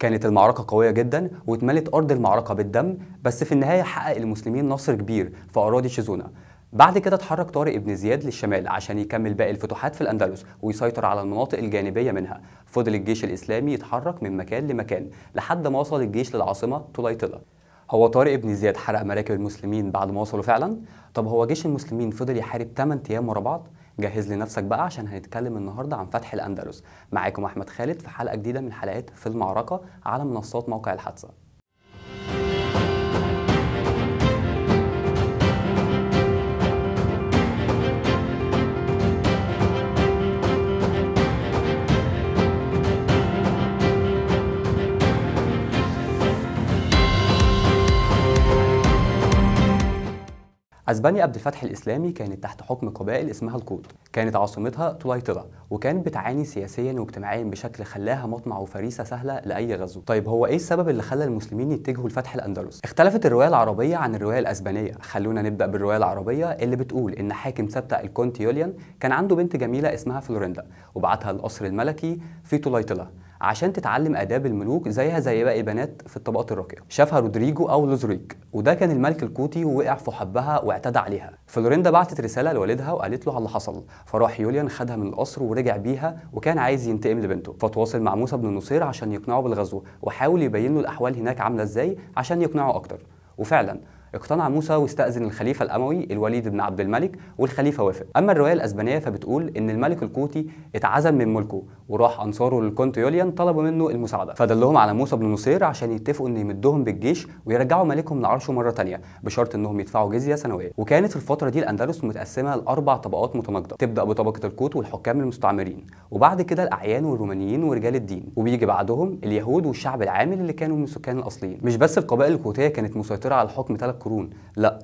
كانت المعركة قوية جدا واتملت أرض المعركة بالدم بس في النهاية حقق المسلمين نصر كبير في أراضي شيزونا بعد كده اتحرك طارق بن زياد للشمال عشان يكمل باقي الفتوحات في الأندلس ويسيطر على المناطق الجانبية منها فضل الجيش الإسلامي يتحرك من مكان لمكان لحد ما وصل الجيش للعاصمة طليطلة هو طارق بن زياد حرق مراكب المسلمين بعد ما وصلوا فعلا؟ طب هو جيش المسلمين فضل يحارب 8 أيام ورا بعض؟ جهز لنفسك بقى عشان هنتكلم النهارده عن فتح الاندلس معاكم احمد خالد في حلقه جديده من حلقات في المعركه على منصات موقع الحادثه أسبانيا قبل الفتح الإسلامي كانت تحت حكم قبائل اسمها القوط كانت عاصمتها طليطلة وكانت بتعاني سياسيا واجتماعيا بشكل خلاها مطمع وفريسة سهلة لأي غزو طيب هو إيه السبب اللي خلى المسلمين يتجهوا لفتح الأندلس اختلفت الرواية العربية عن الرواية الأسبانية خلونا نبدأ بالرواية العربية اللي بتقول إن حاكم سبتة الكونت يوليان كان عنده بنت جميلة اسمها فلوريندا وبعتها القصر الملكي في طليطلة عشان تتعلم آداب الملوك زيها زي باقي بنات في الطبقات الراقية شافها رودريجو أو لوزريك وده كان الملك الكوتي ووقع في حبها واعتدى عليها فلوريندا بعتت رسالة لوالدها وقالت له على اللي حصل فراح يوليان خدها من القصر ورجع بيها وكان عايز ينتقم لبنته فتواصل مع موسى بن نصير عشان يقنعه بالغزو وحاول يبين له الأحوال هناك عاملة إزاي عشان يقنعه أكتر وفعلا اقتنع موسى واستأذن الخليفة الأموي الوليد بن عبد الملك والخليفة وافق أما الرواية الأسبانية فبتقول إن الملك الكوتي اتعزل من ملكه وراح أنصاره للكونت يوليان طلبوا منه المساعدة فدلهم على موسى بن نصير عشان يتفقوا إن يمدهم بالجيش ويرجعوا ملكهم لعرشه مرة تانية بشرط إنهم يدفعوا جزية سنوية وكانت في الفترة دي الأندلس متقسمة لأربع طبقات متناقضة تبدأ بطبقة الكوت والحكام المستعمرين وبعد كده الأعيان والرومانيين ورجال الدين وبيجي بعدهم اليهود والشعب العامل اللي كانوا من السكان الأصليين مش بس القبائل الكوتية كانت مسيطرة على الحكم ثلاث تفكرون لا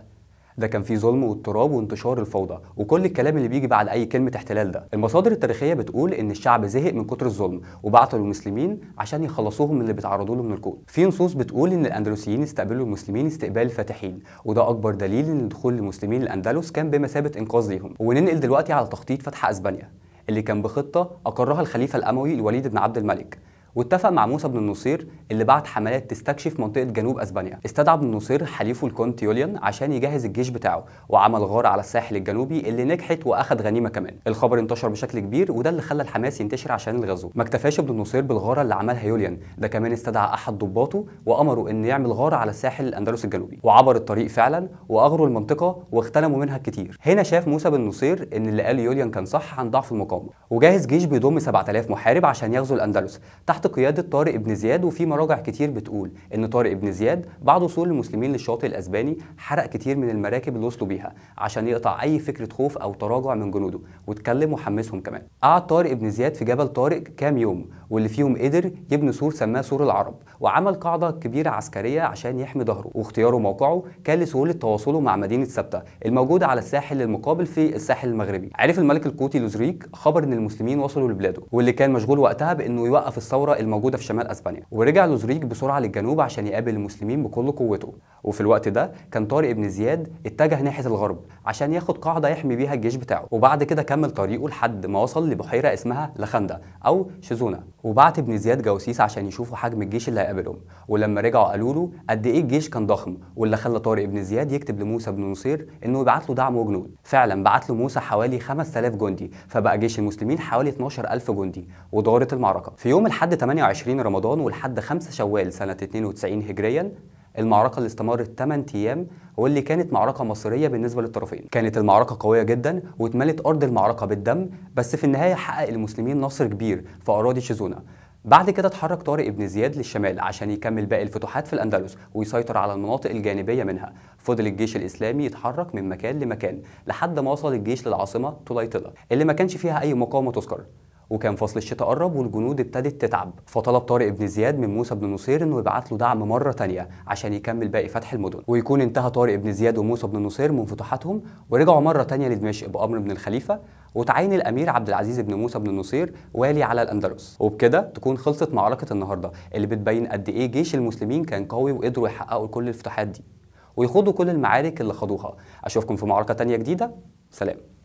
ده كان في ظلم واضطراب وانتشار الفوضى وكل الكلام اللي بيجي بعد اي كلمه احتلال ده المصادر التاريخيه بتقول ان الشعب زهق من كتر الظلم وبعتوا المسلمين عشان يخلصوهم من اللي بيتعرضوا له من الكون في نصوص بتقول ان الاندلسيين استقبلوا المسلمين استقبال فاتحين وده اكبر دليل ان دخول المسلمين الاندلس كان بمثابه انقاذ ليهم وننقل دلوقتي على تخطيط فتح اسبانيا اللي كان بخطه اقرها الخليفه الاموي الوليد بن عبد الملك واتفق مع موسى بن النصير اللي بعت حملات تستكشف منطقه جنوب اسبانيا استدعى بن النصير حليفه الكونت يوليان عشان يجهز الجيش بتاعه وعمل غاره على الساحل الجنوبي اللي نجحت واخد غنيمه كمان الخبر انتشر بشكل كبير وده اللي خلى الحماس ينتشر عشان الغزو ما اكتفاش ابن النصير بالغاره اللي عملها يوليان ده كمان استدعى احد ضباطه وامره ان يعمل غاره على الساحل الاندلس الجنوبي وعبر الطريق فعلا واغروا المنطقه واغتنموا منها كتير هنا شاف موسى بن النصير ان اللي قاله يوليان كان صح عن ضعف المقاومه وجهز جيش بيضم 7000 محارب عشان يغزو الاندلس تحت قيادة طارق بن زياد وفي مراجع كتير بتقول إن طارق بن زياد بعد وصول المسلمين للشاطئ الأسباني حرق كتير من المراكب اللي وصلوا بيها عشان يقطع أي فكرة خوف أو تراجع من جنوده واتكلم وحمسهم كمان قعد طارق بن زياد في جبل طارق كام يوم واللي فيهم قدر يبني سور سماه سور العرب وعمل قاعدة كبيرة عسكرية عشان يحمي ظهره واختياره موقعه كان لسهولة تواصله مع مدينة سبتة الموجودة على الساحل المقابل في الساحل المغربي عرف الملك الكوتي لوزريك خبر إن المسلمين وصلوا لبلاده واللي كان مشغول وقتها بإنه يوقف الثورة الموجودة في شمال أسبانيا ورجع لوزريج بسرعة للجنوب عشان يقابل المسلمين بكل قوته وفي الوقت ده كان طارق بن زياد اتجه ناحيه الغرب عشان ياخد قاعده يحمي بيها الجيش بتاعه وبعد كده كمل طريقه لحد ما وصل لبحيره اسمها لخندا او شيزونا وبعت ابن زياد جواسيس عشان يشوفوا حجم الجيش اللي هيقابلهم ولما رجعوا قالوا له قد ايه الجيش كان ضخم واللي خلى طارق بن زياد يكتب لموسى بن نصير انه يبعت له دعم وجنود فعلا بعت له موسى حوالي 5000 جندي فبقى جيش المسلمين حوالي 12000 جندي ودارت المعركه في يوم الحد 28 رمضان ولحد 5 شوال سنه 92 هجريا المعركه اللي استمرت 8 ايام واللي كانت معركه مصيريه بالنسبه للطرفين كانت المعركه قويه جدا واتملت ارض المعركه بالدم بس في النهايه حقق المسلمين نصر كبير في اراضي شيزونا بعد كده اتحرك طارق بن زياد للشمال عشان يكمل باقي الفتوحات في الأندلس ويسيطر على المناطق الجانبية منها فضل الجيش الإسلامي يتحرك من مكان لمكان لحد ما وصل الجيش للعاصمة طليطلة اللي ما كانش فيها أي مقاومة تذكر وكان فصل الشتاء قرب والجنود ابتدت تتعب فطلب طارق بن زياد من موسى بن نصير انه يبعت له دعم مره تانية عشان يكمل باقي فتح المدن ويكون انتهى طارق بن زياد وموسى بن نصير من فتوحاتهم ورجعوا مره تانية لدمشق بامر من الخليفه وتعين الامير عبد العزيز بن موسى بن نصير والي على الاندلس وبكده تكون خلصت معركه النهارده اللي بتبين قد ايه جيش المسلمين كان قوي وقدروا يحققوا كل الفتوحات دي ويخوضوا كل المعارك اللي خاضوها اشوفكم في معركه تانية جديده سلام